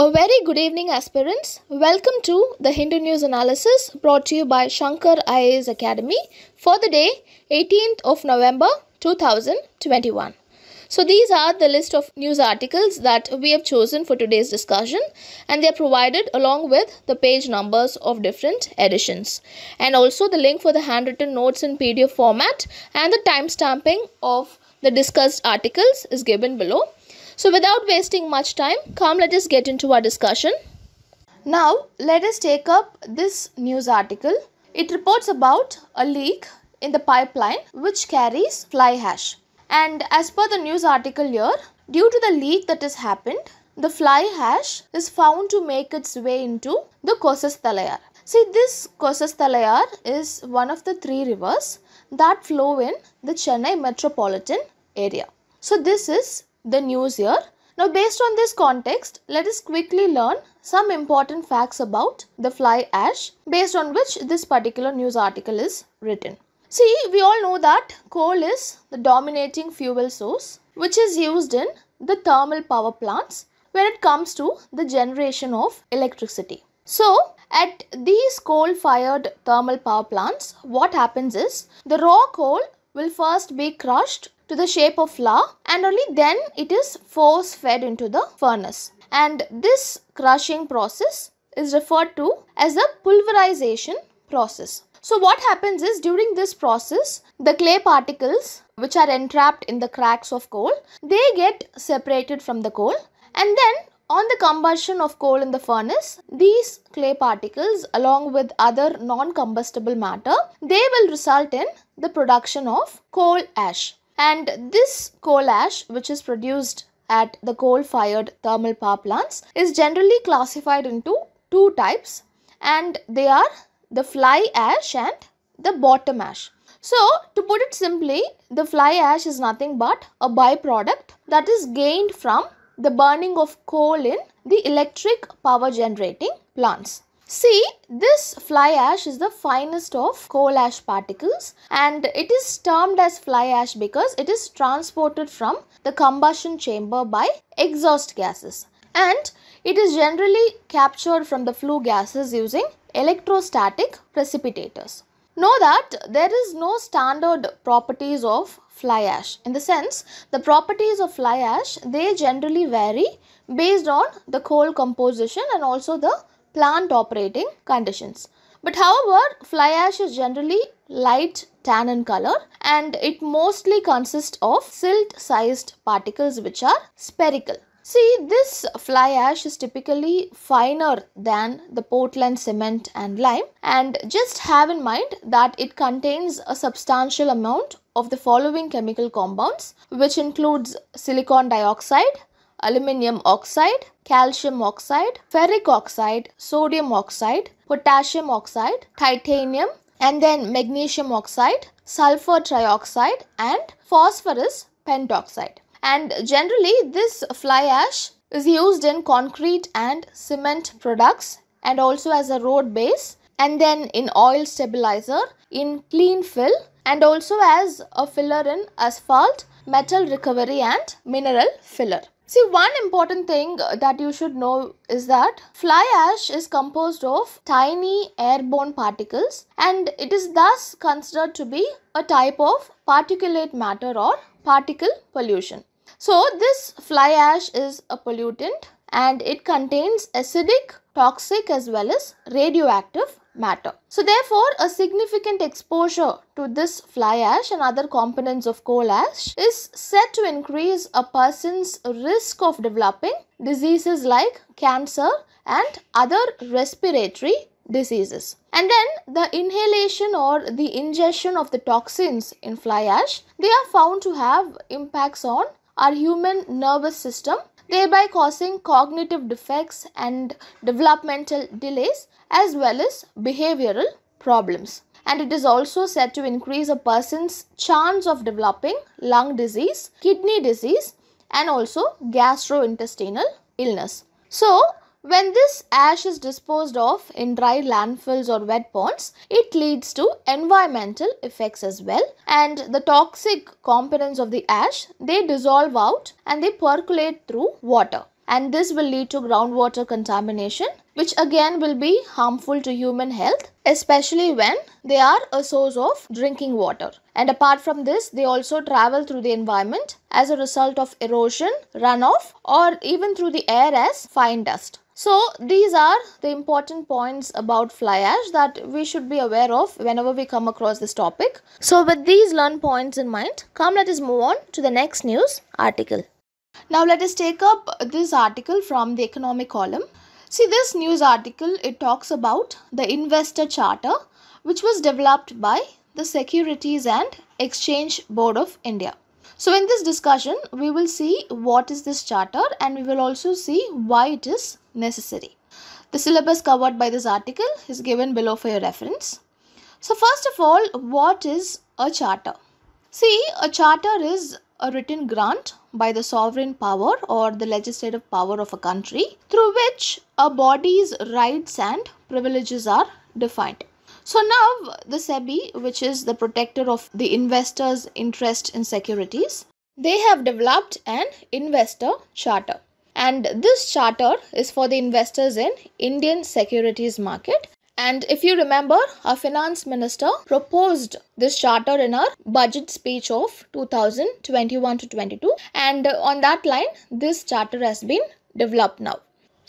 A very good evening, aspirants. Welcome to the Hindu News Analysis brought to you by Shankar IAS Academy for the day 18th of November 2021. So, these are the list of news articles that we have chosen for today's discussion, and they are provided along with the page numbers of different editions, and also the link for the handwritten notes in PDF format and the timestamping of the discussed articles is given below so without wasting much time, come let us get into our discussion. Now let us take up this news article. It reports about a leak in the pipeline which carries fly ash. And as per the news article here, due to the leak that has happened, the fly ash is found to make its way into the Kosas Talayar. See, this Kosas Talayar is one of the three rivers that flow in the Chennai metropolitan area. So, this is the news here. Now based on this context, let us quickly learn some important facts about the fly ash based on which this particular news article is written. See, we all know that coal is the dominating fuel source which is used in the thermal power plants when it comes to the generation of electricity. So, at these coal fired thermal power plants, what happens is the raw coal will first be crushed to the shape of flour and only then it is force fed into the furnace. And this crushing process is referred to as the pulverization process. So what happens is during this process, the clay particles which are entrapped in the cracks of coal, they get separated from the coal and then on the combustion of coal in the furnace, these clay particles along with other non-combustible matter, they will result in the production of coal ash. And this coal ash, which is produced at the coal fired thermal power plants, is generally classified into two types, and they are the fly ash and the bottom ash. So, to put it simply, the fly ash is nothing but a byproduct that is gained from the burning of coal in the electric power generating plants. See, this fly ash is the finest of coal ash particles and it is termed as fly ash because it is transported from the combustion chamber by exhaust gases and it is generally captured from the flue gases using electrostatic precipitators. Know that there is no standard properties of fly ash. In the sense, the properties of fly ash, they generally vary based on the coal composition and also the plant operating conditions. But however, fly ash is generally light tan in color and it mostly consists of silt sized particles which are spherical. See, this fly ash is typically finer than the Portland cement and lime and just have in mind that it contains a substantial amount of the following chemical compounds which includes silicon dioxide, aluminium oxide, calcium oxide, ferric oxide, sodium oxide, potassium oxide, titanium and then magnesium oxide, sulfur trioxide and phosphorus pentoxide. And generally this fly ash is used in concrete and cement products and also as a road base and then in oil stabilizer, in clean fill and also as a filler in asphalt, metal recovery and mineral filler. See, one important thing uh, that you should know is that fly ash is composed of tiny airborne particles and it is thus considered to be a type of particulate matter or particle pollution. So, this fly ash is a pollutant and it contains acidic toxic as well as radioactive matter. So therefore a significant exposure to this fly ash and other components of coal ash is said to increase a person's risk of developing diseases like cancer and other respiratory diseases. And then the inhalation or the ingestion of the toxins in fly ash, they are found to have impacts on our human nervous system thereby causing cognitive defects and developmental delays as well as behavioral problems. And it is also said to increase a person's chance of developing lung disease, kidney disease, and also gastrointestinal illness. So, when this ash is disposed of in dry landfills or wet ponds, it leads to environmental effects as well and the toxic components of the ash, they dissolve out and they percolate through water and this will lead to groundwater contamination which again will be harmful to human health especially when they are a source of drinking water and apart from this they also travel through the environment as a result of erosion runoff or even through the air as fine dust so these are the important points about fly ash that we should be aware of whenever we come across this topic. So with these learn points in mind, come let us move on to the next news article. Now let us take up this article from the economic column. See this news article, it talks about the investor charter which was developed by the Securities and Exchange Board of India. So in this discussion, we will see what is this charter and we will also see why it is necessary. The syllabus covered by this article is given below for your reference. So, first of all, what is a charter? See, a charter is a written grant by the sovereign power or the legislative power of a country through which a body's rights and privileges are defined. So now the SEBI, which is the protector of the investor's interest in securities, they have developed an investor charter and this charter is for the investors in Indian securities market and if you remember our finance minister proposed this charter in our budget speech of 2021 to 22 and on that line this charter has been developed now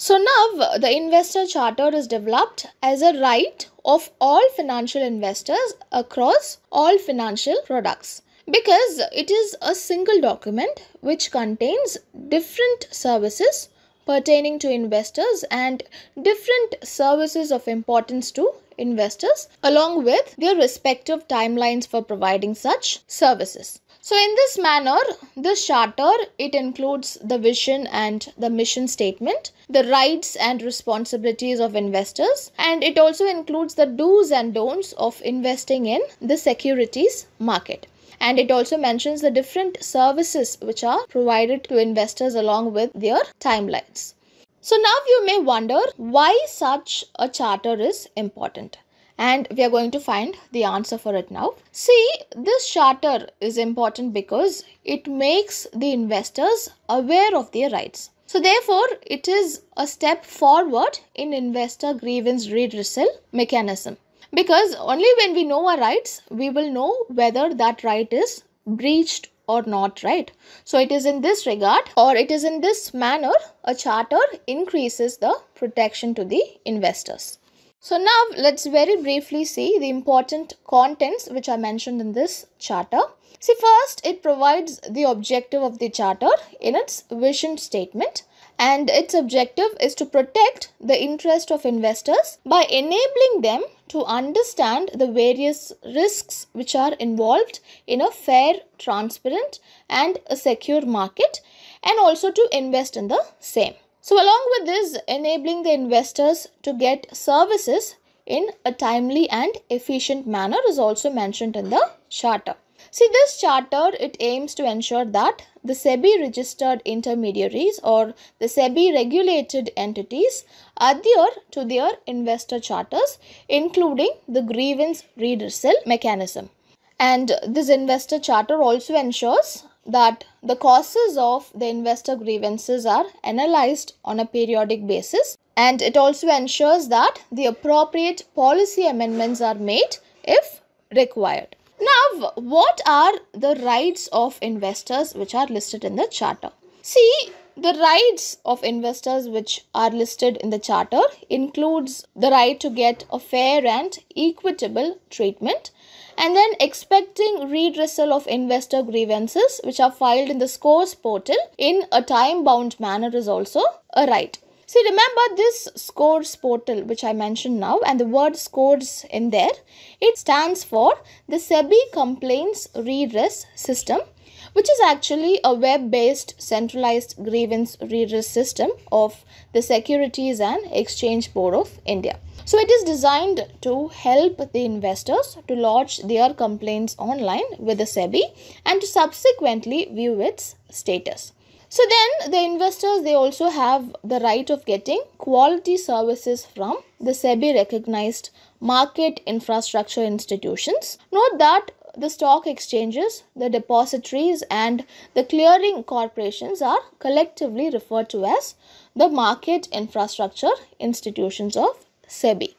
so now the investor charter is developed as a right of all financial investors across all financial products because it is a single document which contains different services pertaining to investors and different services of importance to investors along with their respective timelines for providing such services. So in this manner, the charter, it includes the vision and the mission statement, the rights and responsibilities of investors, and it also includes the do's and don'ts of investing in the securities market and it also mentions the different services which are provided to investors along with their timelines. So now you may wonder why such a charter is important and we are going to find the answer for it now. See, this charter is important because it makes the investors aware of their rights. So therefore, it is a step forward in investor grievance redressal mechanism because only when we know our rights we will know whether that right is breached or not right so it is in this regard or it is in this manner a charter increases the protection to the investors so now let's very briefly see the important contents which are mentioned in this charter. See first it provides the objective of the charter in its vision statement and its objective is to protect the interest of investors by enabling them to understand the various risks which are involved in a fair, transparent and a secure market and also to invest in the same. So along with this, enabling the investors to get services in a timely and efficient manner is also mentioned in the charter. See this charter, it aims to ensure that the SEBI registered intermediaries or the SEBI regulated entities adhere to their investor charters, including the grievance redressal mechanism. And this investor charter also ensures that the causes of the investor grievances are analyzed on a periodic basis and it also ensures that the appropriate policy amendments are made if required. Now, what are the rights of investors which are listed in the charter? See, the rights of investors which are listed in the charter includes the right to get a fair and equitable treatment and then expecting redressal of investor grievances which are filed in the scores portal in a time bound manner is also a right See, remember this scores portal which I mentioned now and the word scores in there. It stands for the SEBI Complaints Redress System which is actually a web-based centralized grievance redress system of the Securities and Exchange Board of India. So it is designed to help the investors to lodge their complaints online with the SEBI and to subsequently view its status. So then the investors they also have the right of getting quality services from the SEBI recognized market infrastructure institutions. Note that the stock exchanges, the depositories and the clearing corporations are collectively referred to as the market infrastructure institutions of SEBI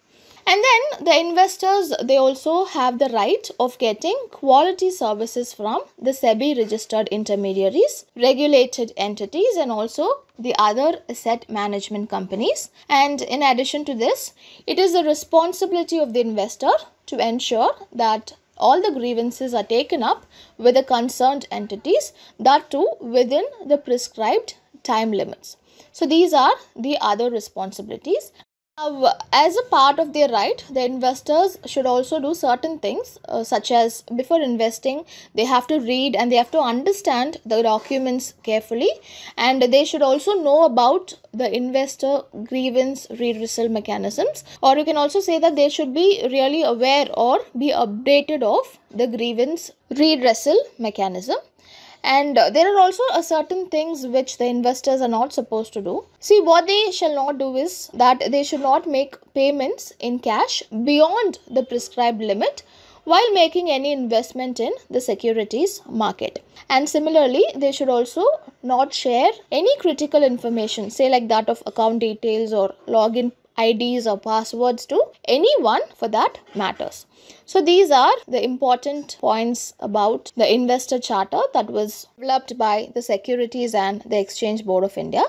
and then the investors they also have the right of getting quality services from the SEBI registered intermediaries, regulated entities and also the other asset management companies. And in addition to this, it is the responsibility of the investor to ensure that all the grievances are taken up with the concerned entities, that too within the prescribed time limits. So, these are the other responsibilities. Uh, as a part of their right, the investors should also do certain things, uh, such as before investing, they have to read and they have to understand the documents carefully, and they should also know about the investor grievance redressal mechanisms, or you can also say that they should be really aware or be updated of the grievance redressal mechanism and uh, there are also a uh, certain things which the investors are not supposed to do see what they shall not do is that they should not make payments in cash beyond the prescribed limit while making any investment in the securities market. And similarly, they should also not share any critical information, say like that of account details or login IDs or passwords to anyone for that matters. So these are the important points about the investor charter that was developed by the Securities and the Exchange Board of India.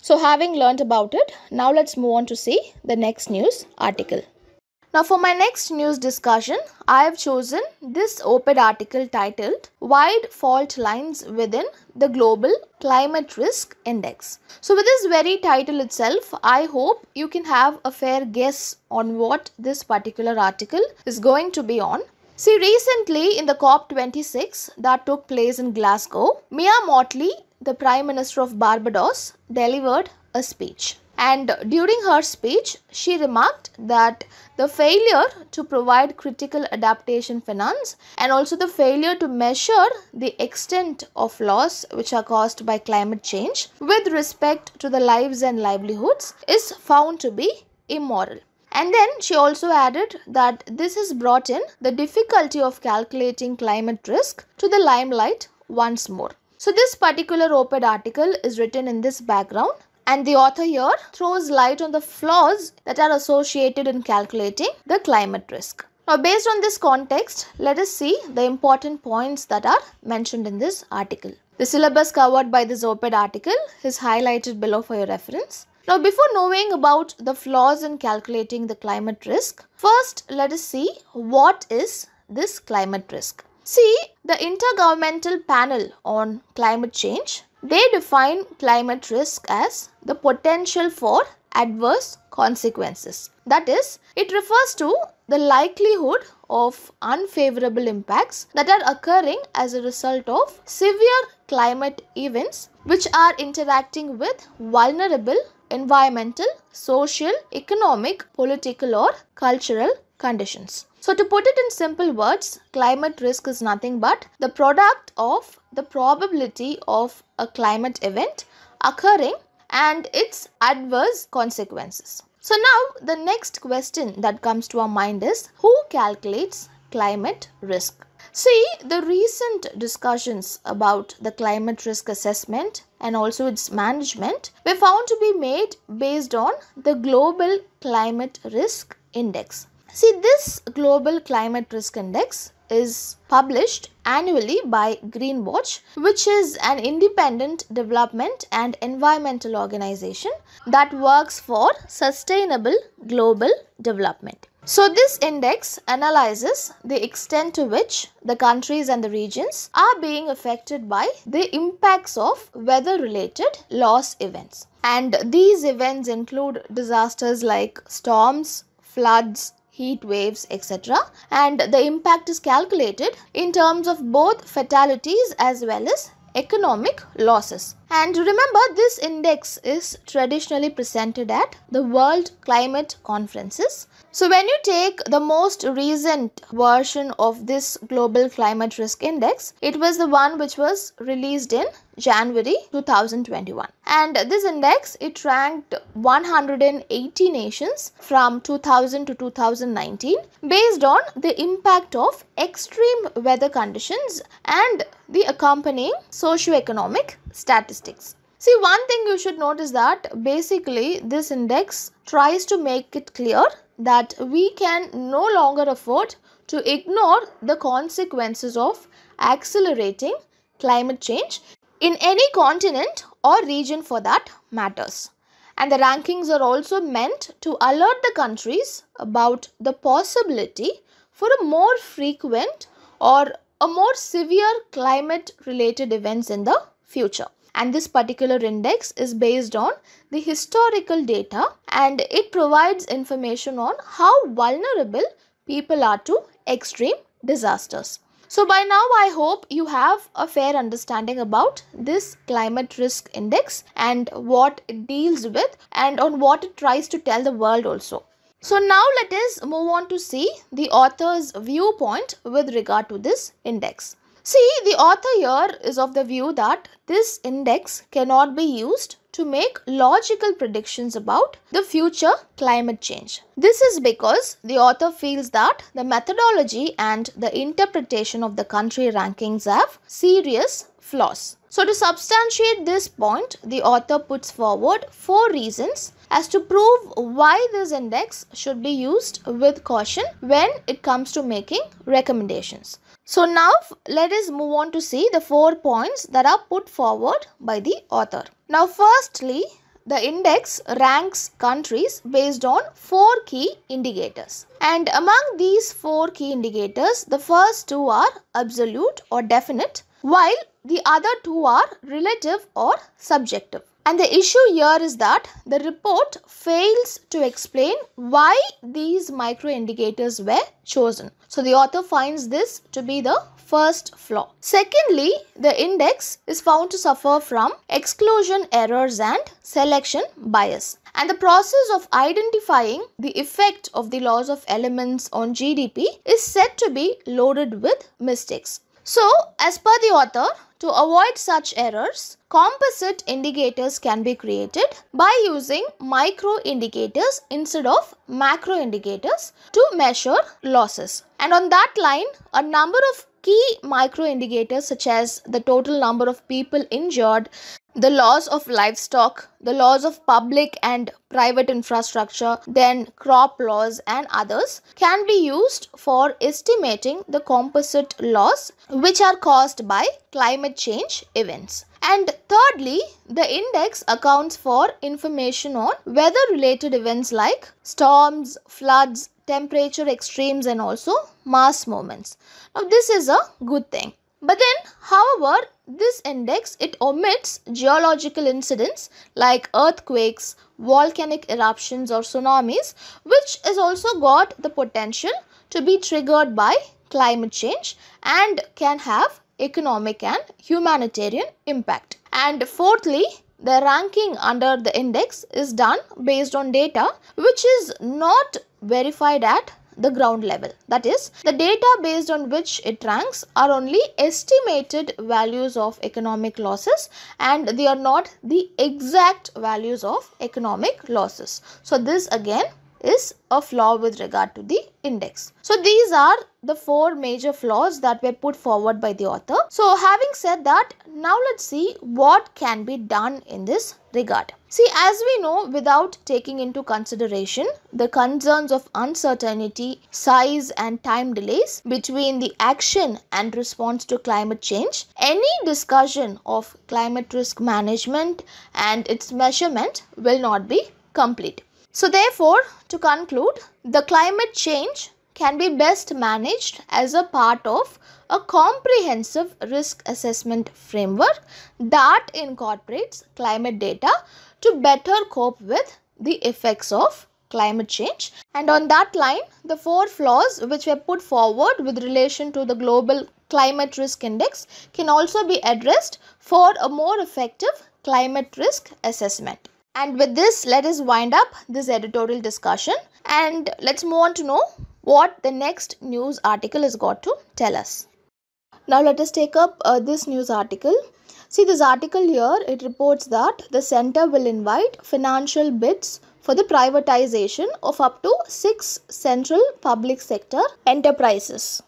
So having learnt about it, now let's move on to see the next news article. Now for my next news discussion, I have chosen this op-ed article titled Wide Fault Lines Within the Global Climate Risk Index. So with this very title itself, I hope you can have a fair guess on what this particular article is going to be on. See, recently in the COP26 that took place in Glasgow, Mia Motley, the Prime Minister of Barbados, delivered a speech. And during her speech, she remarked that the failure to provide critical adaptation finance and also the failure to measure the extent of loss which are caused by climate change with respect to the lives and livelihoods is found to be immoral. And then she also added that this has brought in the difficulty of calculating climate risk to the limelight once more. So, this particular op ed article is written in this background and the author here throws light on the flaws that are associated in calculating the climate risk. Now, based on this context, let us see the important points that are mentioned in this article. The syllabus covered by this op-ed article is highlighted below for your reference. Now, before knowing about the flaws in calculating the climate risk, first let us see what is this climate risk. See, the Intergovernmental Panel on Climate Change they define climate risk as the potential for adverse consequences. That is, it refers to the likelihood of unfavorable impacts that are occurring as a result of severe climate events which are interacting with vulnerable environmental, social, economic, political, or cultural conditions. So, to put it in simple words, climate risk is nothing but the product of the probability of a climate event occurring and its adverse consequences. So, now the next question that comes to our mind is who calculates climate risk? See, the recent discussions about the climate risk assessment and also its management were found to be made based on the Global Climate Risk Index. See, this Global Climate Risk Index is published annually by Greenwatch, which is an independent development and environmental organization that works for sustainable global development. So, this index analyzes the extent to which the countries and the regions are being affected by the impacts of weather related loss events. And these events include disasters like storms, floods, heat waves, etc. And the impact is calculated in terms of both fatalities as well as economic losses. And remember, this index is traditionally presented at the World Climate Conferences. So, when you take the most recent version of this Global Climate Risk Index, it was the one which was released in January 2021. And this index it ranked 180 nations from 2000 to 2019 based on the impact of extreme weather conditions and the accompanying socio-economic statistics. See, one thing you should notice that basically this index tries to make it clear that we can no longer afford to ignore the consequences of accelerating climate change in any continent or region for that matters. And the rankings are also meant to alert the countries about the possibility for a more frequent or a more severe climate related events in the future. And this particular index is based on the historical data and it provides information on how vulnerable people are to extreme disasters. So by now I hope you have a fair understanding about this climate risk index and what it deals with and on what it tries to tell the world also. So now let us move on to see the author's viewpoint with regard to this index. See, the author here is of the view that this index cannot be used to make logical predictions about the future climate change. This is because the author feels that the methodology and the interpretation of the country rankings have serious flaws. So to substantiate this point, the author puts forward four reasons as to prove why this index should be used with caution when it comes to making recommendations. So now let us move on to see the four points that are put forward by the author. Now firstly, the index ranks countries based on four key indicators. And among these four key indicators, the first two are absolute or definite, while the other two are relative or subjective. And the issue here is that the report fails to explain why these micro indicators were chosen. So the author finds this to be the first flaw. Secondly, the index is found to suffer from exclusion errors and selection bias. And the process of identifying the effect of the loss of elements on GDP is said to be loaded with mistakes. So, as per the author, to avoid such errors, composite indicators can be created by using micro indicators instead of macro indicators to measure losses. And on that line, a number of Key micro indicators such as the total number of people injured, the loss of livestock, the loss of public and private infrastructure, then crop loss and others can be used for estimating the composite loss which are caused by climate change events. And thirdly, the index accounts for information on weather related events like storms, floods, temperature extremes and also mass movements. Now this is a good thing. But then however this index it omits geological incidents like earthquakes, volcanic eruptions or tsunamis which is also got the potential to be triggered by climate change and can have economic and humanitarian impact. And fourthly, the ranking under the index is done based on data which is not verified at the ground level. That is, the data based on which it ranks are only estimated values of economic losses and they are not the exact values of economic losses. So, this again is a flaw with regard to the index. So these are the four major flaws that were put forward by the author. So having said that, now let's see what can be done in this regard. See, as we know, without taking into consideration the concerns of uncertainty, size and time delays between the action and response to climate change, any discussion of climate risk management and its measurement will not be complete. So therefore, to conclude, the climate change can be best managed as a part of a comprehensive risk assessment framework that incorporates climate data to better cope with the effects of climate change. And on that line, the four flaws which were put forward with relation to the global climate risk index can also be addressed for a more effective climate risk assessment. And with this, let us wind up this editorial discussion and let's move on to know what the next news article has got to tell us. Now, let us take up uh, this news article. See, this article here it reports that the center will invite financial bids for the privatization of up to six central public sector enterprises,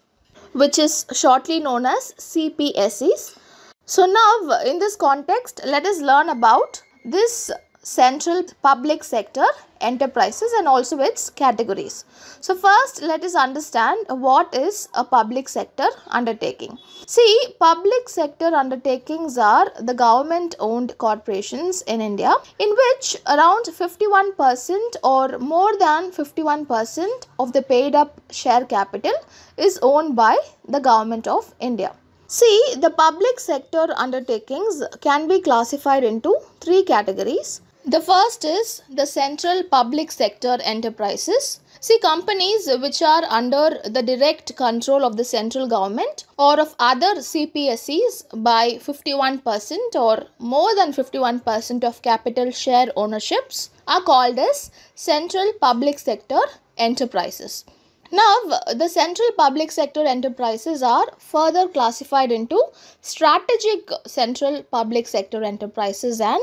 which is shortly known as CPSEs. So, now in this context, let us learn about this central public sector enterprises and also its categories. So first let us understand what is a public sector undertaking. See public sector undertakings are the government owned corporations in India in which around 51% or more than 51% of the paid up share capital is owned by the government of India. See the public sector undertakings can be classified into three categories the first is the central public sector enterprises. See, companies which are under the direct control of the central government or of other CPSEs by 51% or more than 51% of capital share ownerships are called as central public sector enterprises. Now, the central public sector enterprises are further classified into strategic central public sector enterprises and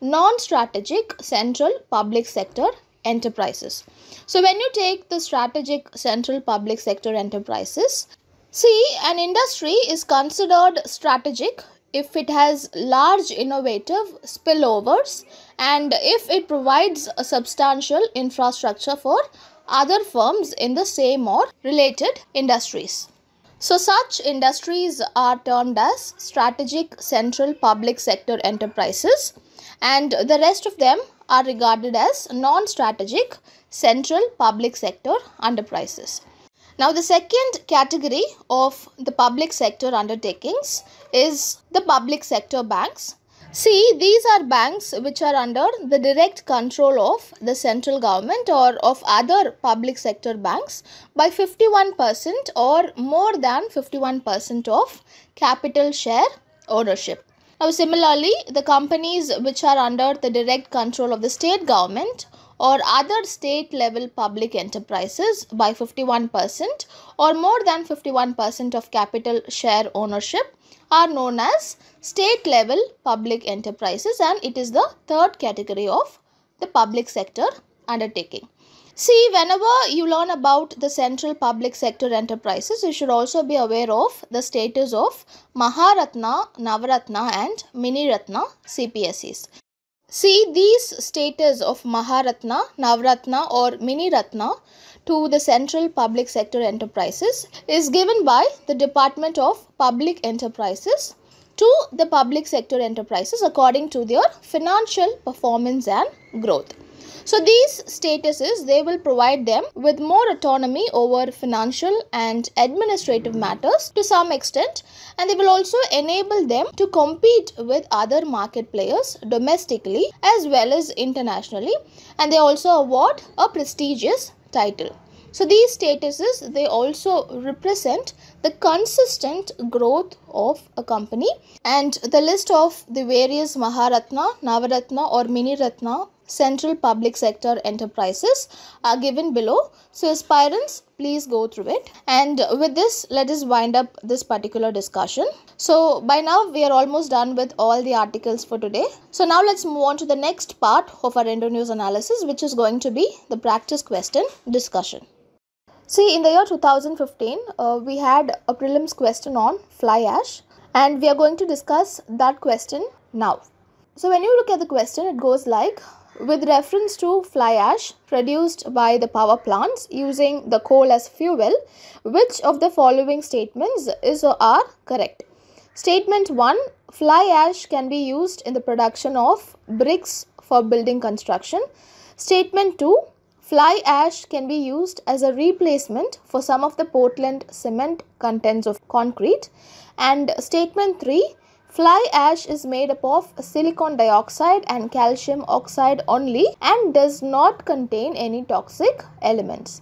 non strategic central public sector enterprises. So, when you take the strategic central public sector enterprises, see an industry is considered strategic if it has large innovative spillovers and if it provides a substantial infrastructure for other firms in the same or related industries. So, such industries are termed as strategic central public sector enterprises, and the rest of them are regarded as non strategic central public sector enterprises. Now, the second category of the public sector undertakings is the public sector banks, See, these are banks which are under the direct control of the central government or of other public sector banks by 51% or more than 51% of capital share ownership. Now, similarly, the companies which are under the direct control of the state government or other state level public enterprises by 51% or more than 51% of capital share ownership are known as state level public enterprises and it is the third category of the public sector undertaking. See, whenever you learn about the central public sector enterprises, you should also be aware of the status of Maharatna, Navaratna, and Mini Ratna CPSEs. See these status of Maharatna, Navratna or Mini Ratna to the central public sector enterprises is given by the Department of Public Enterprises to the public sector enterprises according to their financial performance and growth. So these statuses they will provide them with more autonomy over financial and administrative matters to some extent and they will also enable them to compete with other market players domestically as well as internationally and they also award a prestigious title. So these statuses they also represent the consistent growth of a company and the list of the various Maharatna, Navaratna or Mini Ratna central public sector enterprises are given below. So, aspirants, please go through it. And with this, let us wind up this particular discussion. So, by now, we are almost done with all the articles for today. So, now let's move on to the next part of our Indo News analysis, which is going to be the practice question discussion. See, in the year 2015, uh, we had a prelims question on fly ash, and we are going to discuss that question now. So, when you look at the question, it goes like with reference to fly ash produced by the power plants using the coal as fuel, which of the following statements is or are correct? Statement 1 Fly ash can be used in the production of bricks for building construction. Statement 2 Fly ash can be used as a replacement for some of the Portland cement contents of concrete. And statement 3 Fly ash is made up of silicon dioxide and calcium oxide only and does not contain any toxic elements.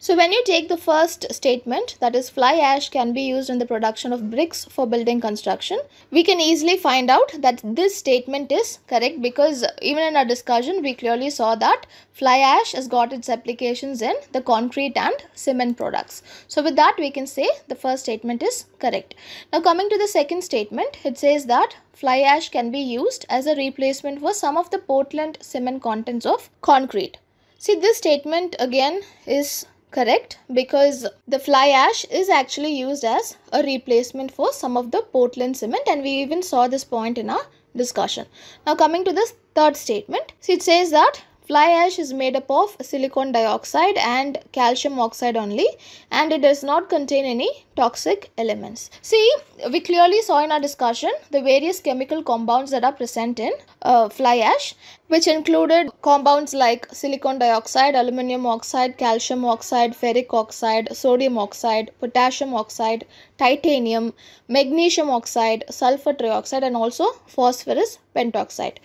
So when you take the first statement that is fly ash can be used in the production of bricks for building construction, we can easily find out that this statement is correct because even in our discussion we clearly saw that fly ash has got its applications in the concrete and cement products. So with that we can say the first statement is correct. Now coming to the second statement, it says that fly ash can be used as a replacement for some of the Portland cement contents of concrete. See this statement again is correct because the fly ash is actually used as a replacement for some of the portland cement and we even saw this point in our discussion now coming to this third statement so it says that Fly ash is made up of silicon dioxide and calcium oxide only and it does not contain any toxic elements. See, we clearly saw in our discussion the various chemical compounds that are present in uh, fly ash which included compounds like silicon dioxide, aluminium oxide, calcium oxide, ferric oxide, sodium oxide, potassium oxide, titanium, magnesium oxide, sulfur trioxide and also phosphorus pentoxide.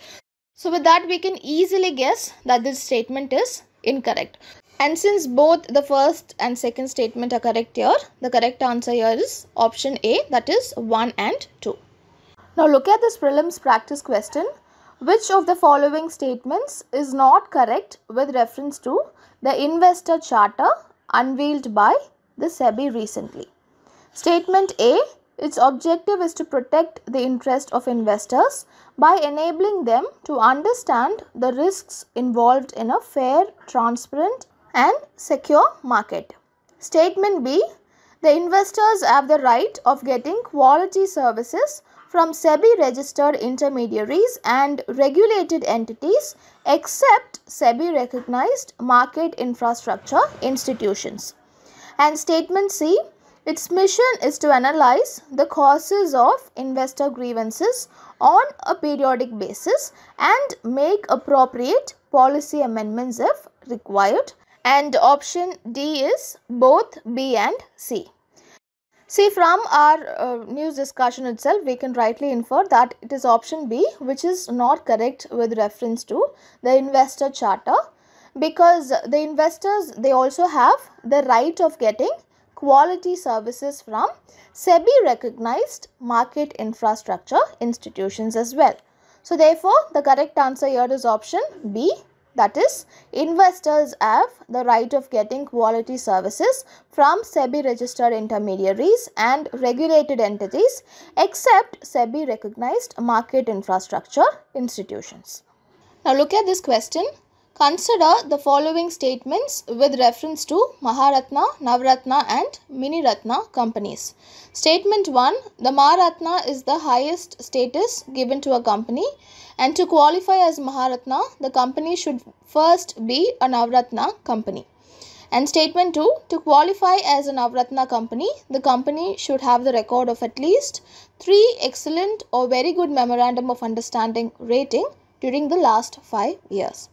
So with that we can easily guess that this statement is incorrect. And since both the first and second statement are correct here, the correct answer here is option A that is 1 and 2. Now look at this prelims practice question. Which of the following statements is not correct with reference to the investor charter unveiled by the SEBI recently? Statement A its objective is to protect the interest of investors by enabling them to understand the risks involved in a fair, transparent and secure market. Statement B. The investors have the right of getting quality services from SEBI registered intermediaries and regulated entities except SEBI recognized market infrastructure institutions. And statement C its mission is to analyze the causes of investor grievances on a periodic basis and make appropriate policy amendments if required. And option D is both B and C. See from our uh, news discussion itself we can rightly infer that it is option B which is not correct with reference to the investor charter because the investors they also have the right of getting quality services from SEBI recognized market infrastructure institutions as well. So therefore, the correct answer here is option B that is investors have the right of getting quality services from SEBI registered intermediaries and regulated entities except SEBI recognized market infrastructure institutions. Now look at this question. Consider the following statements with reference to Maharatna, Navratna and Miniratna companies. Statement 1. The Maharatna is the highest status given to a company and to qualify as Maharatna, the company should first be a Navratna company. And statement 2. To qualify as a Navratna company, the company should have the record of at least 3 excellent or very good memorandum of understanding rating during the last 5 years.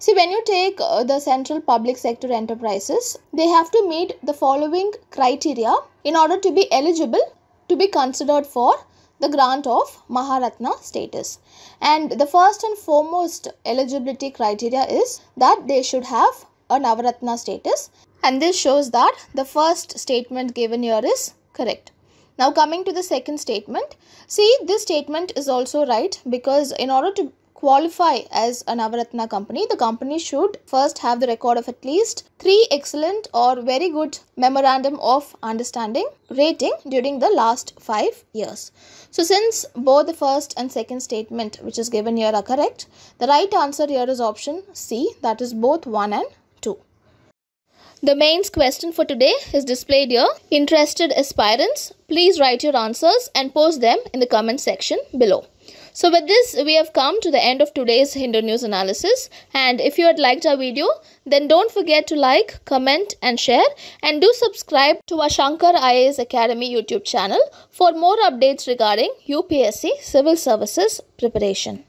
See, when you take uh, the central public sector enterprises, they have to meet the following criteria in order to be eligible to be considered for the grant of Maharatna status. And the first and foremost eligibility criteria is that they should have a Navaratna status. And this shows that the first statement given here is correct. Now coming to the second statement. See this statement is also right because in order to qualify as a Navaratna company, the company should first have the record of at least three excellent or very good memorandum of understanding rating during the last five years. So since both the first and second statement which is given here are correct, the right answer here is option C that is both 1 and 2. The mains question for today is displayed here. Interested aspirants, please write your answers and post them in the comment section below. So with this, we have come to the end of today's Hindu news analysis. And if you had liked our video, then don't forget to like, comment and share. And do subscribe to our Shankar IAS Academy YouTube channel for more updates regarding UPSC Civil Services preparation.